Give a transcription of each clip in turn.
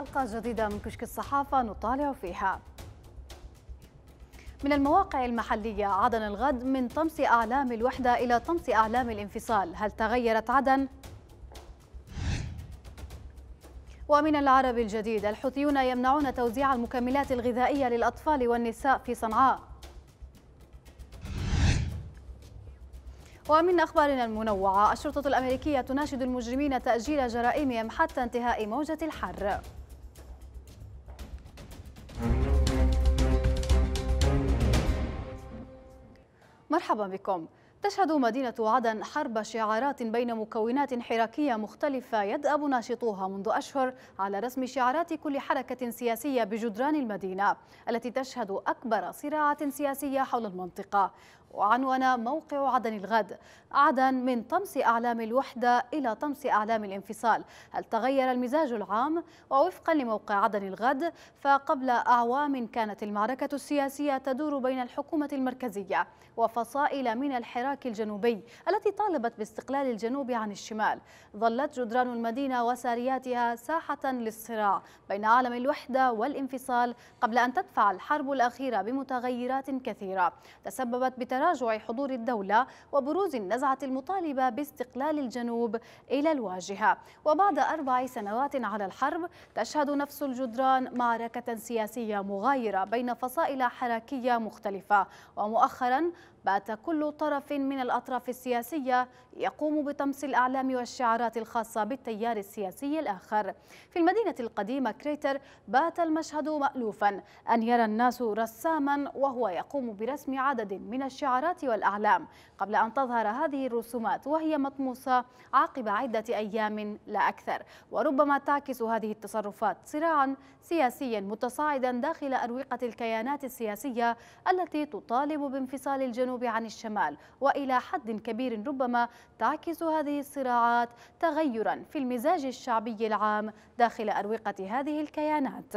حلقة جديدة من كشك الصحافة نطالع فيها من المواقع المحلية عدن الغد من طمس أعلام الوحدة إلى طمس أعلام الانفصال هل تغيرت عدن؟ ومن العرب الجديد الحوثيون يمنعون توزيع المكملات الغذائية للأطفال والنساء في صنعاء ومن أخبارنا المنوعة الشرطة الأمريكية تناشد المجرمين تأجيل جرائمهم حتى انتهاء موجة الحر مرحبا بكم تشهد مدينة عدن حرب شعارات بين مكونات حراكية مختلفة يدأب ناشطوها منذ أشهر على رسم شعارات كل حركة سياسية بجدران المدينة التي تشهد أكبر صراعات سياسية حول المنطقة وعنون موقع عدن الغد عدن من طمس أعلام الوحدة إلى طمس أعلام الانفصال هل تغير المزاج العام؟ ووفقا لموقع عدن الغد فقبل أعوام كانت المعركة السياسية تدور بين الحكومة المركزية وفصائل من الحراك الجنوبي التي طالبت باستقلال الجنوب عن الشمال ظلت جدران المدينة وسارياتها ساحة للصراع بين عالم الوحدة والانفصال قبل أن تدفع الحرب الأخيرة بمتغيرات كثيرة تسببت بتر تراجع حضور الدولة وبروز النزعة المطالبة باستقلال الجنوب إلى الواجهة وبعد أربع سنوات على الحرب تشهد نفس الجدران معركة سياسية مغايرة بين فصائل حركية مختلفة ومؤخرا بات كل طرف من الأطراف السياسية يقوم بطمس الأعلام والشعارات الخاصة بالتيار السياسي الآخر في المدينة القديمة كريتر بات المشهد مألوفا أن يرى الناس رساما وهو يقوم برسم عدد من الشعارات والأعلام قبل أن تظهر هذه الرسومات وهي مطموسة عقب عدة أيام لا أكثر وربما تعكس هذه التصرفات صراعا سياسيا متصاعدا داخل أروقة الكيانات السياسية التي تطالب بانفصال الجنوب الجنوب عن الشمال وإلى حد كبير ربما تعكس هذه الصراعات تغيرا في المزاج الشعبي العام داخل أروقة هذه الكيانات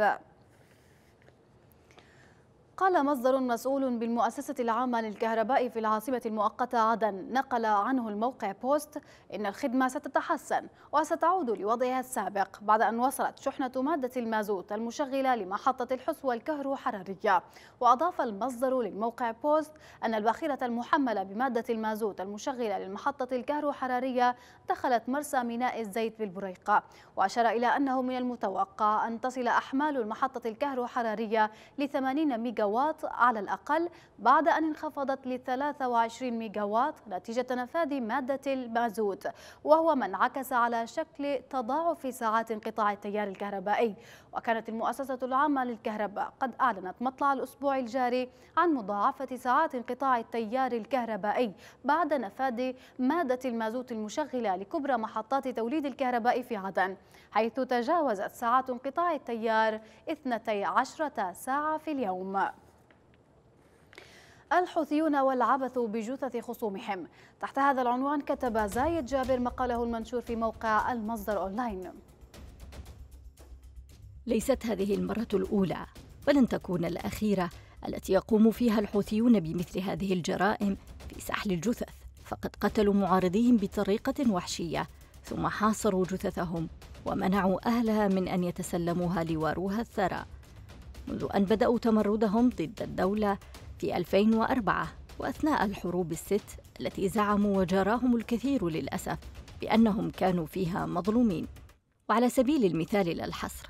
قال مصدر مسؤول بالمؤسسة العامة للكهرباء في العاصمة المؤقتة عدن نقل عنه الموقع بوست إن الخدمة ستتحسن وستعود لوضعها السابق بعد أن وصلت شحنة مادة المازوت المشغلة لمحطة الحسوة الكهرو حرارية وأضاف المصدر للموقع بوست أن الباخرة المحملة بمادة المازوت المشغلة للمحطة الكهرو حرارية دخلت مرسى ميناء الزيت بالبريقة وأشار إلى أنه من المتوقع أن تصل أحمال المحطة الكهرو حرارية لثمانين ميجا ميجاوات على الأقل بعد أن انخفضت ل 23 ميجاوات نتيجة تنفاذ مادة المازوت وهو ما انعكس على شكل تضاعف ساعات انقطاع التيار الكهربائي وكانت المؤسسة العامة للكهرباء قد أعلنت مطلع الأسبوع الجاري عن مضاعفة ساعات انقطاع التيار الكهربائي بعد نفاذ مادة المازوت المشغلة لكبرى محطات توليد الكهرباء في عدن حيث تجاوزت ساعات انقطاع التيار 12 ساعة في اليوم الحوثيون والعبث بجثث خصومهم تحت هذا العنوان كتب زايد جابر مقاله المنشور في موقع المصدر أونلاين ليست هذه المرة الأولى ولن تكون الأخيرة التي يقوم فيها الحوثيون بمثل هذه الجرائم في سحل الجثث فقد قتلوا معارضيهم بطريقة وحشية ثم حاصروا جثثهم ومنعوا أهلها من أن يتسلموها لواروها الثرى منذ أن بدأوا تمردهم ضد الدولة في 2004 وأثناء الحروب الست التي زعموا وجراهم الكثير للأسف بأنهم كانوا فيها مظلومين وعلى سبيل المثال لا الحصر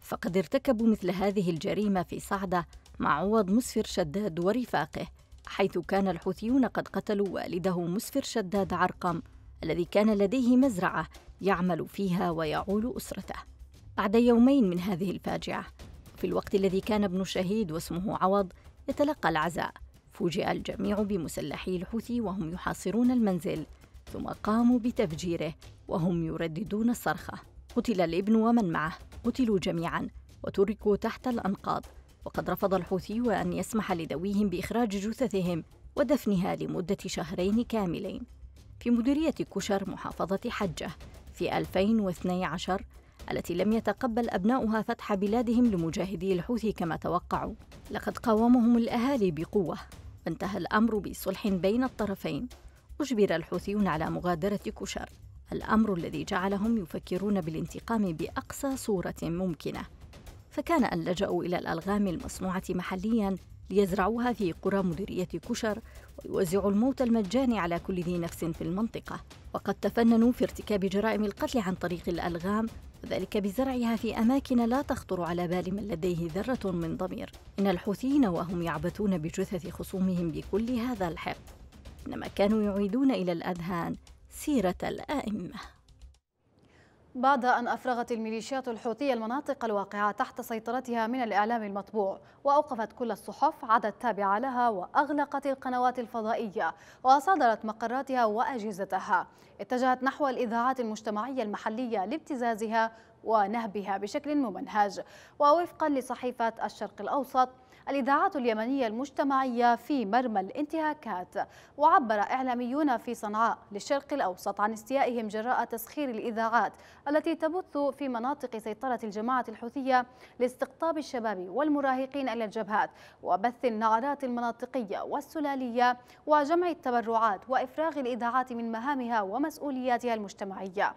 فقد ارتكبوا مثل هذه الجريمة في صعدة مع عوض مسفر شداد ورفاقه حيث كان الحوثيون قد قتلوا والده مسفر شداد عرقم الذي كان لديه مزرعة يعمل فيها ويعول أسرته بعد يومين من هذه الفاجعة في الوقت الذي كان ابن شهيد واسمه عوض يتلقى العزاء فوجئ الجميع بمسلحي الحوثي وهم يحاصرون المنزل ثم قاموا بتفجيره وهم يرددون الصرخة قتل الابن ومن معه قتلوا جميعا وتركوا تحت الأنقاض وقد رفض الحوثي أن يسمح لذويهم بإخراج جثثهم ودفنها لمدة شهرين كاملين في مديرية كشر محافظة حجة في 2012 التي لم يتقبل أبناؤها فتح بلادهم لمجاهدي الحوثي كما توقعوا لقد قاومهم الأهالي بقوة وانتهى الأمر بصلح بين الطرفين أجبر الحوثيون على مغادرة كوشر الأمر الذي جعلهم يفكرون بالانتقام بأقصى صورة ممكنة فكان أن لجأوا إلى الألغام المصنوعة محلياً ليزرعوها في قرى مديرية كشر ويوزعوا الموت المجاني على كل ذي نفس في المنطقة وقد تفننوا في ارتكاب جرائم القتل عن طريق الألغام وذلك بزرعها في أماكن لا تخطر على بال من لديه ذرة من ضمير إن الحوثيين وهم يعبثون بجثث خصومهم بكل هذا الحقد إنما كانوا يعيدون إلى الأذهان سيرة الآئمة بعد أن أفرغت الميليشيات الحوثية المناطق الواقعة تحت سيطرتها من الإعلام المطبوع وأوقفت كل الصحف عدا التابعة لها وأغلقت القنوات الفضائية وصادرت مقراتها وأجهزتها اتجهت نحو الإذاعات المجتمعية المحلية لابتزازها ونهبها بشكل ممنهج ووفقا لصحيفة الشرق الأوسط الإذاعات اليمنية المجتمعية في مرمى الانتهاكات وعبر إعلاميون في صنعاء للشرق الأوسط عن استيائهم جراء تسخير الإذاعات التي تبث في مناطق سيطرة الجماعة الحوثية لاستقطاب الشباب والمراهقين إلى الجبهات وبث النعرات المناطقية والسلالية وجمع التبرعات وإفراغ الإذاعات من مهامها ومسؤولياتها المجتمعية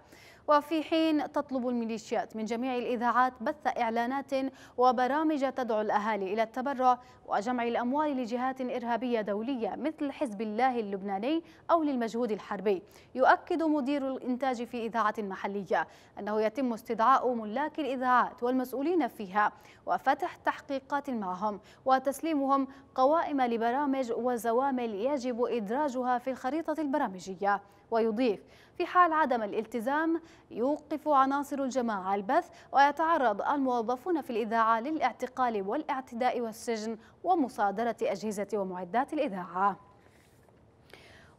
وفي حين تطلب الميليشيات من جميع الإذاعات بث إعلانات وبرامج تدعو الأهالي إلى التبرع وجمع الأموال لجهات إرهابية دولية مثل حزب الله اللبناني أو للمجهود الحربي يؤكد مدير الإنتاج في إذاعة محلية أنه يتم استدعاء ملاك الإذاعات والمسؤولين فيها وفتح تحقيقات معهم وتسليمهم قوائم لبرامج وزوامل يجب إدراجها في الخريطة البرامجية ويضيف في حال عدم الالتزام يوقف عناصر الجماعة البث ويتعرض الموظفون في الإذاعة للاعتقال والاعتداء والسجن ومصادرة أجهزة ومعدات الإذاعة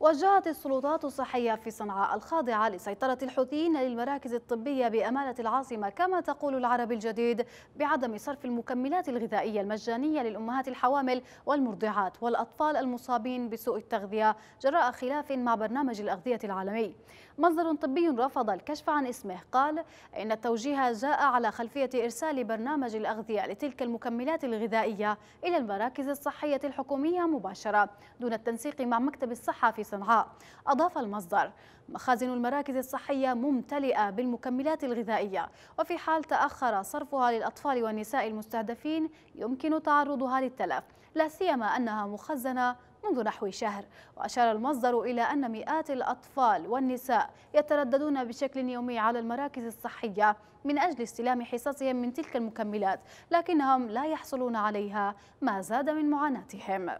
وجهت السلطات الصحية في صنعاء الخاضعة لسيطرة الحوثيين للمراكز الطبية بأمانة العاصمة كما تقول العرب الجديد بعدم صرف المكملات الغذائية المجانية للأمهات الحوامل والمرضعات والأطفال المصابين بسوء التغذية جراء خلاف مع برنامج الأغذية العالمي مصدر طبي رفض الكشف عن اسمه قال إن التوجيه جاء على خلفية إرسال برنامج الأغذية لتلك المكملات الغذائية إلى المراكز الصحية الحكومية مباشرة دون التنسيق مع مكتب الصحة في صنعاء أضاف المصدر مخازن المراكز الصحية ممتلئة بالمكملات الغذائية وفي حال تأخر صرفها للأطفال والنساء المستهدفين يمكن تعرضها للتلف لا سيما أنها مخزنة منذ نحو شهر وأشار المصدر إلى أن مئات الأطفال والنساء يترددون بشكل يومي على المراكز الصحية من أجل استلام حصصهم من تلك المكملات لكنهم لا يحصلون عليها ما زاد من معاناتهم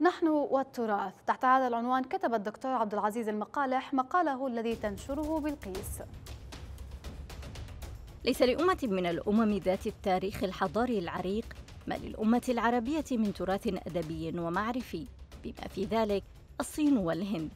نحن والتراث تحت هذا العنوان كتب الدكتور عبد العزيز المقالح مقاله الذي تنشره بالقيس ليس لأمة من الأمم ذات التاريخ الحضاري العريق ما للأمة العربية من تراث أدبي ومعرفي بما في ذلك الصين والهند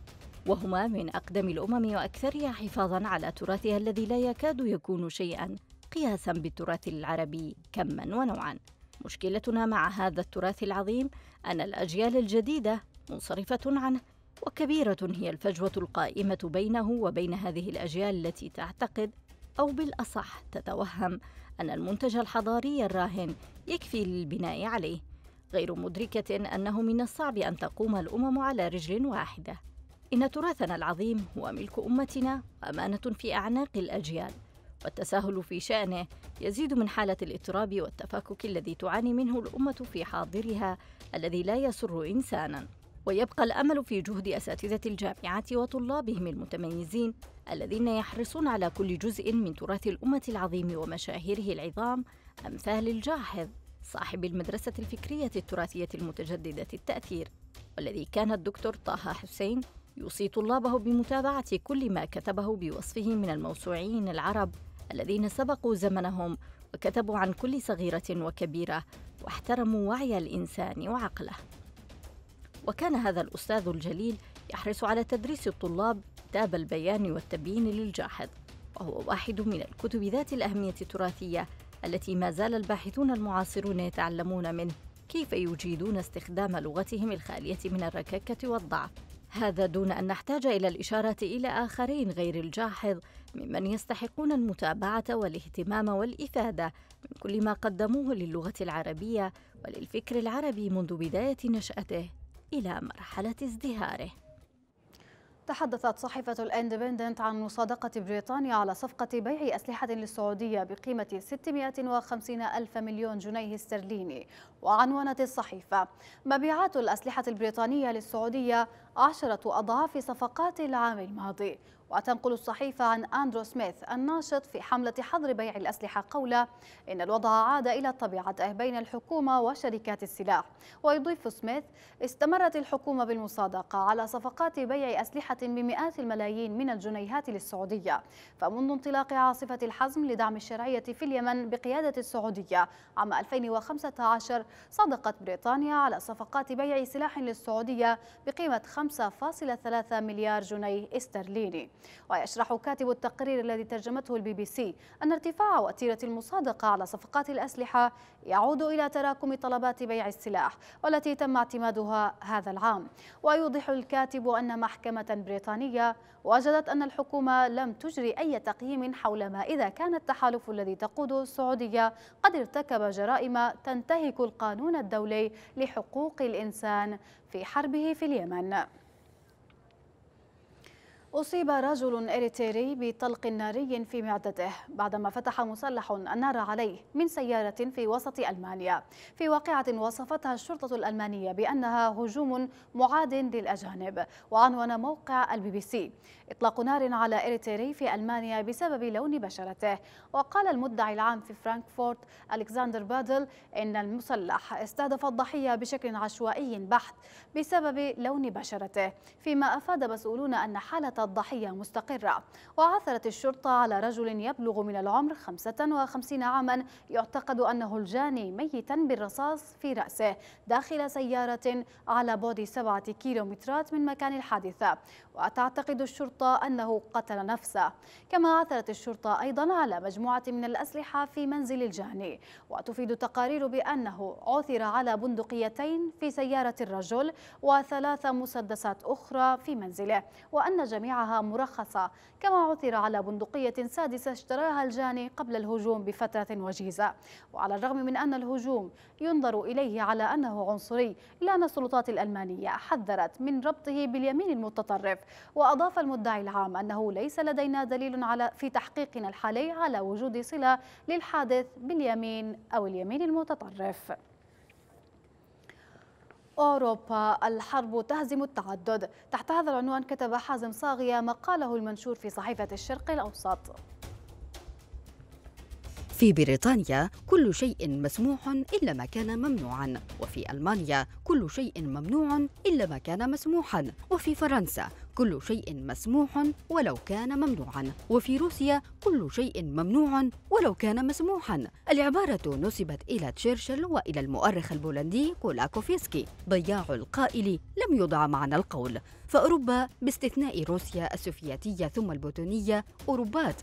وهما من أقدم الأمم وأكثرها حفاظا على تراثها الذي لا يكاد يكون شيئا قياسا بالتراث العربي كما ونوعا مشكلتنا مع هذا التراث العظيم أن الأجيال الجديدة منصرفة عنه وكبيرة هي الفجوة القائمة بينه وبين هذه الأجيال التي تعتقد أو بالأصح تتوهم أن المنتج الحضاري الراهن يكفي للبناء عليه غير مدركة أنه من الصعب أن تقوم الأمم على رجل واحدة إن تراثنا العظيم هو ملك أمتنا وأمانة في أعناق الأجيال والتساهل في شأنه يزيد من حالة الاضطراب والتفكك الذي تعاني منه الأمة في حاضرها الذي لا يسر إنسانا ويبقى الأمل في جهد أساتذة الجامعات وطلابهم المتميزين الذين يحرصون على كل جزء من تراث الأمة العظيم ومشاهيره العظام أمثال الجاحظ صاحب المدرسة الفكرية التراثية المتجددة التأثير والذي كان الدكتور طه حسين يوصي طلابه بمتابعة كل ما كتبه بوصفه من الموسوعين العرب الذين سبقوا زمنهم وكتبوا عن كل صغيرة وكبيرة واحترموا وعي الإنسان وعقله وكان هذا الأستاذ الجليل يحرص على تدريس الطلاب كتاب البيان والتبيين للجاحظ وهو واحد من الكتب ذات الأهمية التراثية التي ما زال الباحثون المعاصرون يتعلمون منه كيف يجيدون استخدام لغتهم الخالية من الركاكة والضعف هذا دون أن نحتاج إلى الإشارة إلى آخرين غير الجاحظ ممن يستحقون المتابعة والاهتمام والإفادة من كل ما قدموه للغة العربية وللفكر العربي منذ بداية نشأته إلى مرحلة ازدهاره تحدثت صحيفة الاندبندنت عن مصادقة بريطانيا على صفقة بيع أسلحة للسعودية بقيمة 650 ألف مليون جنيه استرليني وعنونت الصحيفة مبيعات الأسلحة البريطانية للسعودية عشرة أضعاف صفقات العام الماضي وتنقل الصحيفة عن أندرو سميث الناشط في حملة حظر بيع الأسلحة قوله إن الوضع عاد إلى طبيعته بين الحكومة وشركات السلاح ويضيف سميث استمرت الحكومة بالمصادقة على صفقات بيع أسلحة بمئات الملايين من الجنيهات للسعودية فمنذ انطلاق عاصفة الحزم لدعم الشرعية في اليمن بقيادة السعودية عام 2015 صدقت بريطانيا على صفقات بيع سلاح للسعودية بقيمة 5.3 مليار جنيه استرليني ويشرح كاتب التقرير الذي ترجمته البي بي سي أن ارتفاع وتيرة المصادقة على صفقات الأسلحة يعود إلى تراكم طلبات بيع السلاح والتي تم اعتمادها هذا العام ويوضح الكاتب أن محكمة بريطانية وجدت أن الحكومة لم تجري أي تقييم حول ما إذا كان التحالف الذي تقوده السعودية قد ارتكب جرائم تنتهك القانون الدولي لحقوق الإنسان في حربه في اليمن أصيب رجل إريتري بطلق ناري في معدته بعدما فتح مسلح النار عليه من سيارة في وسط ألمانيا في واقعة وصفتها الشرطة الألمانية بأنها هجوم معاد للأجانب وعنوان موقع البي بي سي إطلاق نار على إريتري في ألمانيا بسبب لون بشرته وقال المدعي العام في فرانكفورت ألكسندر بادل إن المسلح استهدف الضحية بشكل عشوائي بحت بسبب لون بشرته فيما أفاد مسؤولون أن حالة الضحية مستقرة وعثرت الشرطة على رجل يبلغ من العمر 55 عاما يعتقد أنه الجاني ميتا بالرصاص في رأسه داخل سيارة على بعد سبعة كيلومترات من مكان الحادثة وتعتقد الشرطة أنه قتل نفسه كما عثرت الشرطة أيضا على مجموعة من الأسلحة في منزل الجاني وتفيد تقارير بأنه عثر على بندقيتين في سيارة الرجل وثلاث مسدسات أخرى في منزله وأن جميع جميعها مرخصة كما عثر على بندقية سادسة اشتراها الجاني قبل الهجوم بفترة وجيزة وعلى الرغم من أن الهجوم ينظر إليه على أنه عنصري إلا أن السلطات الألمانية حذرت من ربطه باليمين المتطرف وأضاف المدعي العام أنه ليس لدينا دليل على في تحقيقنا الحالي على وجود صلة للحادث باليمين أو اليمين المتطرف أوروبا الحرب تهزم التعدد تحت هذا العنوان كتب حازم صاغية مقاله المنشور في صحيفة الشرق الأوسط في بريطانيا كل شيء مسموح إلا ما كان ممنوعا وفي ألمانيا كل شيء ممنوع إلا ما كان مسموحا وفي فرنسا كل شيء مسموح ولو كان ممنوعا وفي روسيا كل شيء ممنوع ولو كان مسموحا العبارة نسبت إلى تشرشل وإلى المؤرخ البولندي كولاكوفيسكي ضياع القائل لم يضع معنى القول فأوروبا باستثناء روسيا السوفياتية ثم البوتونية أوروبات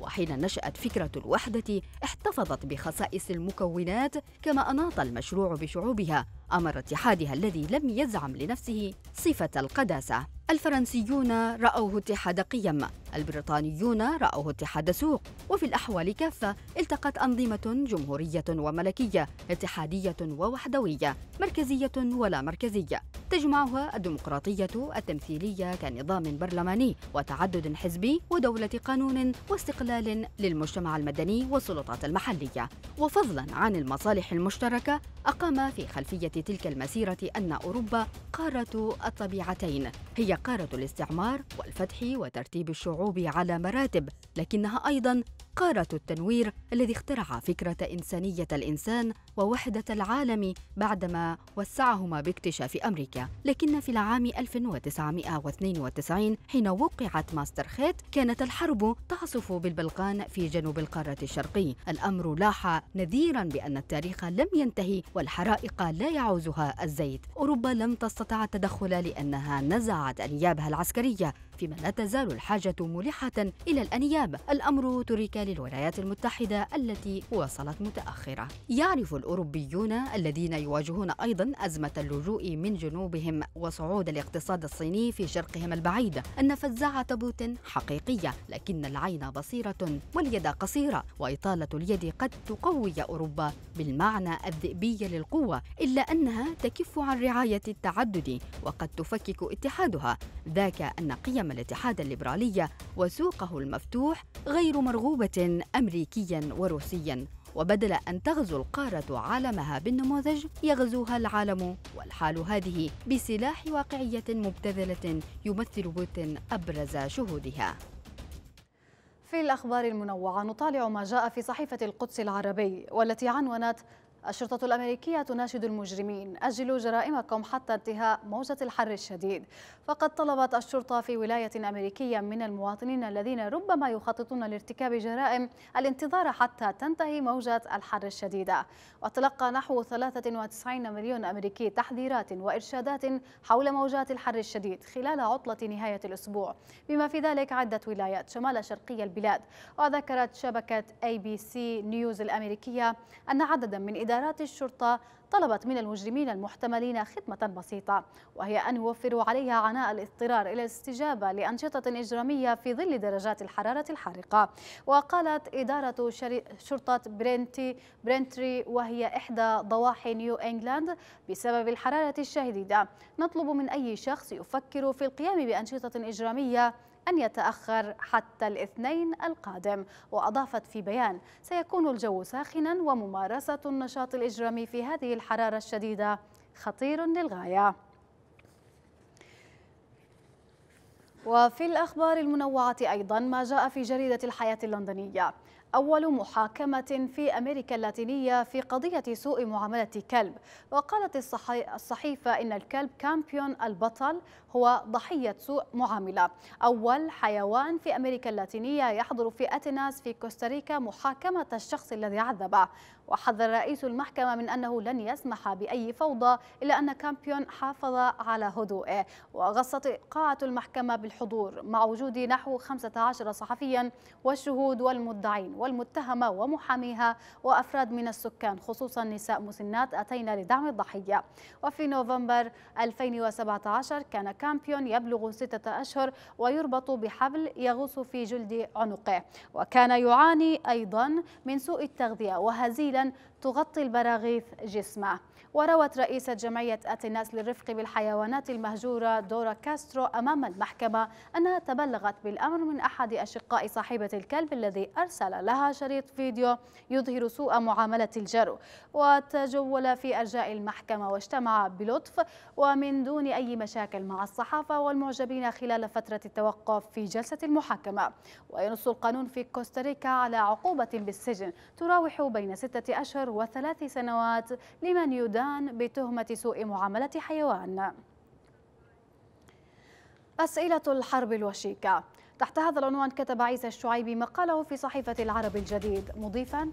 وحين نشأت فكرة الوحدة احتفظت بخصائص المكونات كما أناط المشروع بشعوبها أمر اتحادها الذي لم يزعم لنفسه صفة القداسة الفرنسيون رأوه اتحاد قيم البريطانيون رأوه اتحاد سوق وفي الأحوال كافة التقت أنظمة جمهورية وملكية اتحادية ووحدوية مركزية ولا مركزية تجمعها الديمقراطية التمثيلية كنظام برلماني وتعدد حزبي ودولة قانون واستقلال للمجتمع المدني والسلطات المحلية وفضلا عن المصالح المشتركة أقام في خلفية تلك المسيرة أن أوروبا قارة الطبيعتين هي قارة الاستعمار والفتح وترتيب الشعوب على مراتب لكنها أيضا قارة التنوير الذي اخترع فكرة إنسانية الإنسان ووحدة العالم بعدما وسعهما باكتشاف أمريكا لكن في العام 1992 حين وقعت ماستر خيت كانت الحرب تعصف بالبلقان في جنوب القارة الشرقي الأمر لاح نذيرا بأن التاريخ لم ينتهي والحرائق لا يعوزها الزيت أوروبا لم تستطع التدخل لأنها نزعت أنيابها العسكرية فيما لا تزال الحاجة ملحة إلى الأنياب الأمر ترك للولايات المتحدة التي وصلت متأخرة يعرف الأوروبيون الذين يواجهون أيضا أزمة اللجوء من جنوبهم وصعود الاقتصاد الصيني في شرقهم البعيد أن فزاعة بوتين حقيقية لكن العين بصيرة واليد قصيرة وإطالة اليد قد تقوي أوروبا بالمعنى الذئبي للقوة إلا أنها تكف عن رعاية التعدد وقد تفكك اتحادها ذاك أن قيم الاتحاد الليبرالية وسوقه المفتوح غير مرغوبة أمريكيا وروسيا وبدل أن تغزو القارة عالمها بالنموذج يغزوها العالم والحال هذه بسلاح واقعية مبتذلة يمثل بوتين أبرز شهودها في الأخبار المنوعة نطالع ما جاء في صحيفة القدس العربي والتي عنونت الشرطة الأمريكية تناشد المجرمين أجلوا جرائمكم حتى انتهاء موجة الحر الشديد فقد طلبت الشرطة في ولاية أمريكية من المواطنين الذين ربما يخططون لارتكاب جرائم الانتظار حتى تنتهي موجة الحر الشديدة وتلقى نحو 93 مليون أمريكي تحذيرات وإرشادات حول موجات الحر الشديد خلال عطلة نهاية الأسبوع بما في ذلك عدة ولايات شمال شرقي البلاد وذكرت شبكة ABC نيوز الأمريكية أن عددا من إدارة إدارات الشرطة طلبت من المجرمين المحتملين خدمة بسيطة وهي أن يوفروا عليها عناء الاضطرار إلى الاستجابة لأنشطة إجرامية في ظل درجات الحرارة الحارقة وقالت إدارة شرطة برينتي برينتري وهي إحدى ضواحي نيو إنجلاند بسبب الحرارة الشديدة نطلب من أي شخص يفكر في القيام بأنشطة إجرامية أن يتأخر حتى الاثنين القادم وأضافت في بيان سيكون الجو ساخنا وممارسة النشاط الإجرامي في هذه الحرارة الشديدة خطير للغاية وفي الأخبار المنوعة أيضا ما جاء في جريدة الحياة اللندنية أول محاكمة في أمريكا اللاتينية في قضية سوء معاملة كلب وقالت الصحيفة إن الكلب كامبيون البطل هو ضحية سوء معاملة أول حيوان في أمريكا اللاتينية يحضر في أتيناس في كوستاريكا محاكمة الشخص الذي عذبه وحذر رئيس المحكمة من أنه لن يسمح بأي فوضى إلا أن كامبيون حافظ على هدوئه وغصت قاعة المحكمة بالحضور مع وجود نحو 15 صحفيا والشهود والمدعين والمتهمة ومحاميها وأفراد من السكان خصوصا نساء مسنات أتينا لدعم الضحية وفي نوفمبر 2017 كان كامبيون يبلغ ستة أشهر ويربط بحبل يغوص في جلد عنقه وكان يعاني أيضا من سوء التغذية وهزيلا تغطي البراغيث جسمه وروت رئيسة جمعية أتيناس للرفق بالحيوانات المهجورة دورا كاسترو أمام المحكمة أنها تبلغت بالأمر من أحد أشقاء صاحبة الكلب الذي أرسل لها شريط فيديو يظهر سوء معاملة الجرو وتجول في أرجاء المحكمة واجتمع بلطف ومن دون أي مشاكل مع الصحافة والمعجبين خلال فترة التوقف في جلسة المحاكمة وينص القانون في كوستاريكا على عقوبة بالسجن تراوح بين ستة أشهر وثلاث سنوات لمن يدان السودان بتهمة سوء معاملة حيوان أسئلة الحرب الوشيكة تحت هذا العنوان كتب عيسى الشعيبي مقاله في صحيفة العرب الجديد مضيفا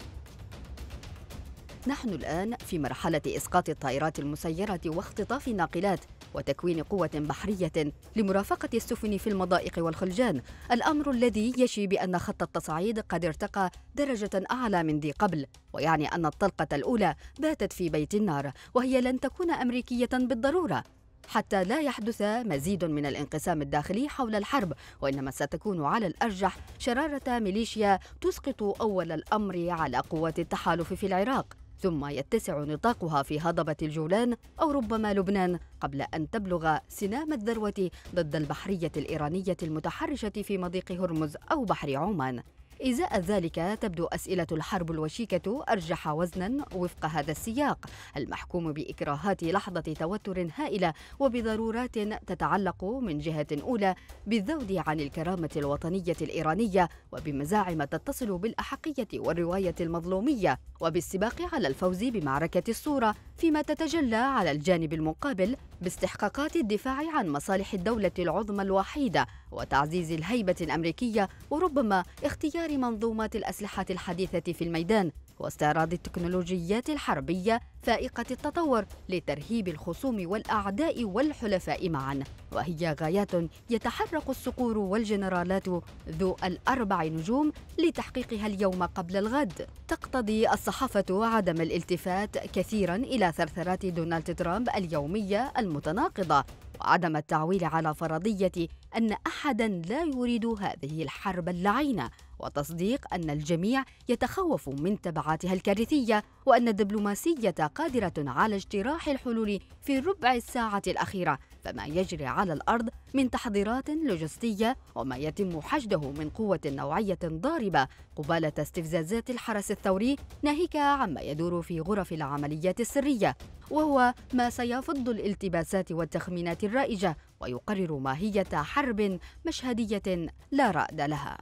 نحن الآن في مرحلة إسقاط الطائرات المسيرة واختطاف الناقلات وتكوين قوة بحرية لمرافقة السفن في المضائق والخلجان، الأمر الذي يشي بأن خط التصعيد قد ارتقى درجة أعلى من ذي قبل، ويعني أن الطلقة الأولى باتت في بيت النار، وهي لن تكون أمريكية بالضرورة، حتى لا يحدث مزيد من الانقسام الداخلي حول الحرب وانما ستكون على الارجح شراره ميليشيا تسقط اول الامر على قوات التحالف في العراق ثم يتسع نطاقها في هضبة الجولان أو ربما لبنان قبل أن تبلغ سنام الذروة ضد البحرية الإيرانية المتحرشة في مضيق هرمز أو بحر عمان إزاء ذلك تبدو أسئلة الحرب الوشيكة أرجح وزنا وفق هذا السياق المحكوم بإكراهات لحظة توتر هائلة وبضرورات تتعلق من جهة أولى بالذود عن الكرامة الوطنية الإيرانية وبمزاعم تتصل بالأحقية والرواية المظلومية وبالسباق على الفوز بمعركة الصورة فيما تتجلى على الجانب المقابل باستحقاقات الدفاع عن مصالح الدولة العظمى الوحيدة وتعزيز الهيبة الأمريكية وربما اختيار منظومات الأسلحة الحديثة في الميدان واستعراض التكنولوجيات الحربية فائقة التطور لترهيب الخصوم والأعداء والحلفاء معا وهي غايات يتحرق الصقور والجنرالات ذو الأربع نجوم لتحقيقها اليوم قبل الغد تقتضي الصحافة عدم الالتفات كثيرا إلى ثرثرات دونالد ترامب اليومية المتناقضة وعدم التعويل على فرضية أن أحدا لا يريد هذه الحرب اللعينة وتصديق أن الجميع يتخوف من تبعاتها الكارثية وأن الدبلوماسية قادرة على اجتراح الحلول في ربع الساعة الأخيرة فما يجري على الأرض من تحضيرات لوجستية وما يتم حشده من قوة نوعية ضاربة قبالة استفزازات الحرس الثوري ناهيك عما يدور في غرف العمليات السرية وهو ما سيفض الالتباسات والتخمينات الرائجة ويقرر ماهية حرب مشهدية لا رأد لها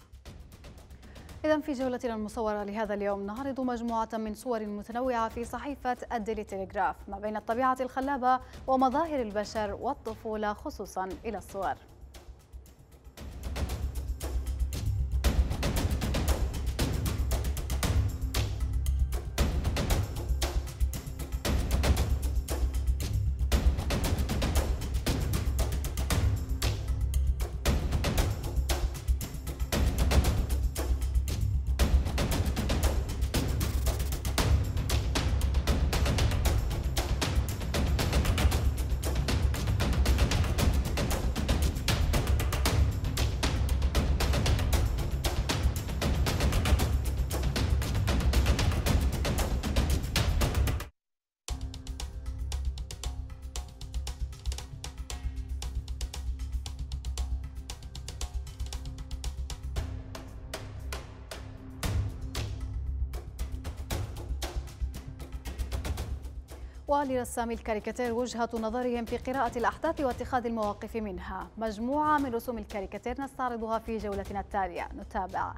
إذا في جولتنا المصورة لهذا اليوم نعرض مجموعة من صور متنوعة في صحيفة الديلي تيليغراف ما بين الطبيعة الخلابة ومظاهر البشر والطفولة خصوصا إلى الصور ولرسام الكاريكاتير وجهة نظرهم في قراءة الأحداث واتخاذ المواقف منها مجموعة من رسوم الكاريكاتير نستعرضها في جولتنا التالية نتابع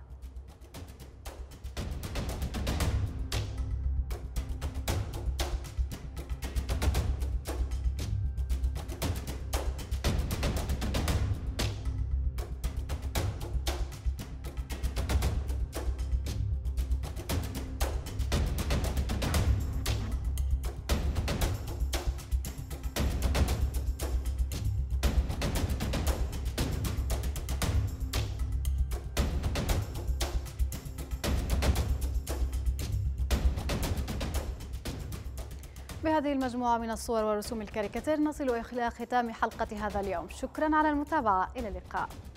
بهذه المجموعة من الصور ورسوم الكاريكاتير نصل إلى ختام حلقة هذا اليوم شكرا على المتابعة إلى اللقاء